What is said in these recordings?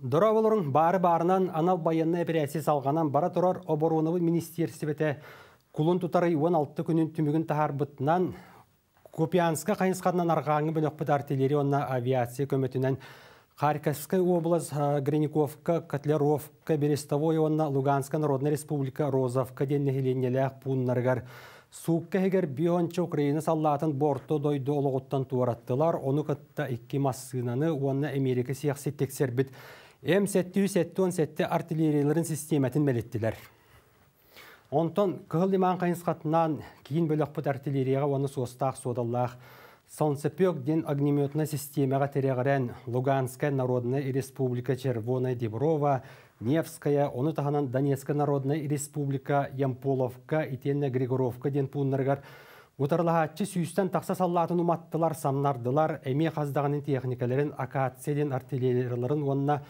Дұра бары барынан анал байынны операция салғанан бара тұрар оборонавы министерстветі күлін тұтары 16 күнін түмігін тахар бұтынан Купянска қайынсқатынан арғаңы бөліқпіт артиллерия онына авиация көметінен Харьковская область, э, Грениковка, Котлеровка, Берестовой онна, Луганская Народная Республика, Розовка, хеленелі Пуннаргар. Суққа егер бионча Украина саллатын борты дойды олығыттан туараттылар, оны кытта 2 масынаны, оны Америка сияқсы біт. Эм сәтті үсәтті он артиллерияларын систематын мелеттилер. Онтон күхіл иман қайынсқатынан кейін бөлік бұд артиллерияға оны состақ содаллақ. Солнцепек ден огнеметна системаға терегірен Луганская народная республика Червона Деброва, Невская, оны тағанан Донецкая народная республика Ямполовка, Итенна Григоровка ден пунныргар. атчы сүйістен тақса саллатын уматтылар, самнардылар, әме қаздағының техникаларын, акация артиллерияларын онына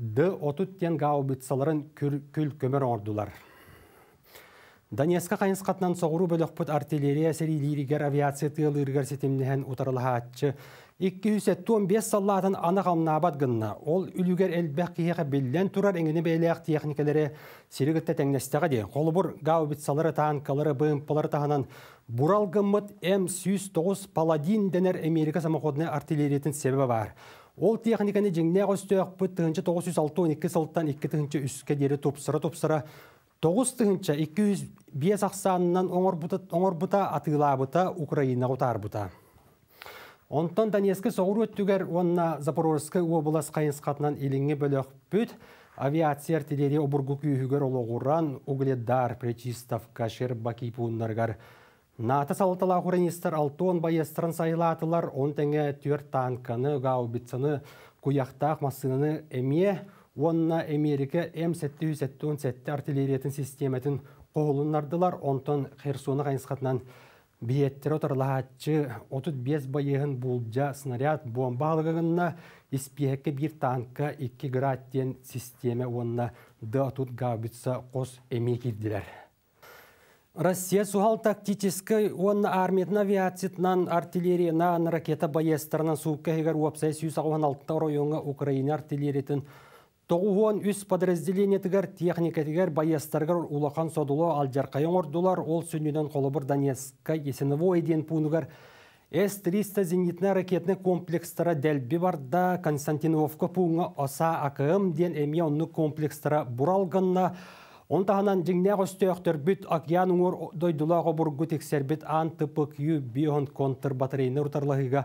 ды отуттен тен гаубицаларын күл көмір ордулар. Донецка қайынсқатынан соғыру бөліқпыт артиллерия сәрилерігер авиация тұйылыргер сетемнен ұтарылға атчы. 215 саллатын анық амнабат ғынна. Ол үлігер әлбәқ кейіға білден тұрар әңгіні бәйләқ техникалары сирігітті тәңнестіға де. Қолыбыр гаубицалары танкалары бмплары тағынан Бурал М-109 Паладин дәнер Америка самоходны артиллериятын себебі бар. Ол техниканы жыңне көстөк пыт тыгынчы 962 сылттан 2 түгінші үске дере топсыра топсыра. 9 түгінші 205 ақсанынан оңыр бұта, оңор бута атыла бута Украина ғытар бұта. Онтан Данескі соғыр өттігер, онына Запорорысқы обылас облас сқатынан еліңі бөлік бүт авиация артиллерия обургу күйігер олығыран, угледар пречистов кашер бакипуннаргар Наты салтыла хуренистер алтон байестран сайлатылар, он теңе төр танканы гаубицыны куяқтақ масыны әме, онна Америка м 777 артиллериятын системетін қолыннардылар, онтон Херсоны қайнысқатынан биеттер отырлағатчы 35 байығын бұлджа снаряд бомбалығығынна алғығынна бір танка 2 градтен системе онна дұтуд тут гаубица қос әме келділер. Россия сухал тактической он на артиллерии, на ракета боестарынан суып кәйгер уапсай сүйіс ауан Украине артиллерии Украина артиллериятын он үс подразделение тігер техника тігер боестаргар улақан содулы ордулар ол сүннеден қолыбыр Донецка Есеновой ден пунгар. С-300 зенитный ракетный комплекстара дәлбі барда Константиновка пунга оса АКМ ден эмионный комплекс тара Буралганна. Он жыңнеғ өстеуқтір бүт океан ұңыр дойдылағы бұргы бит ан тыпы күйі бион контр батарей ұртарлығыға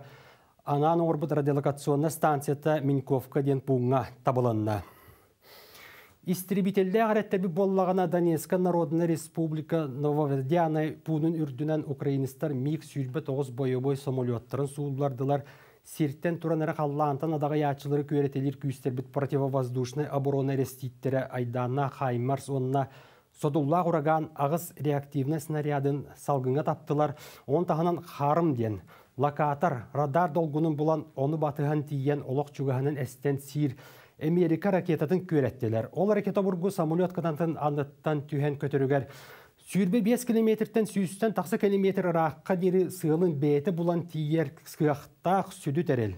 анан орбит станция станцията Миньковка ден пуңа табылынна. Истребителде агареттеби боллағана Донецка Народная Республика Нововодяна пунын үрдінен украинистар миг сүйрбе тоз боевой самолеттарын суылдардылар – сирттен туранары қаллаантан адаға ячылары көретелер біт противовоздушный оборона реститтері айдана хаймарс онна содулла ураган ағыз реактивный снарядын салғынға таптылар, он тағынан харым ден. Локатор, радар долгунын бұлан, оны батыған тиен олық чуғанын әстен сир. Америка ракетатын көреттелер. Ол ракета бургу самолет қынантын аныттан түйен Сүйірбе 5 километрден сүйістен тақсы километр раққа дері сыылын беті бұлан тиер сыяқтақ сүді тәрел.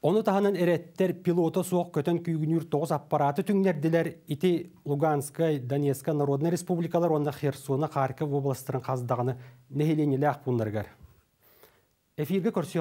Оны тағанын әреттер пилоты соқ көтін күйгінір 9 аппараты түңнерділер ити Луганскай, Донецка, Народна республикалар, онда Херсона, Харьков областырын қаздағаны нехеленелі ақпундарғар. Эфирге көрсі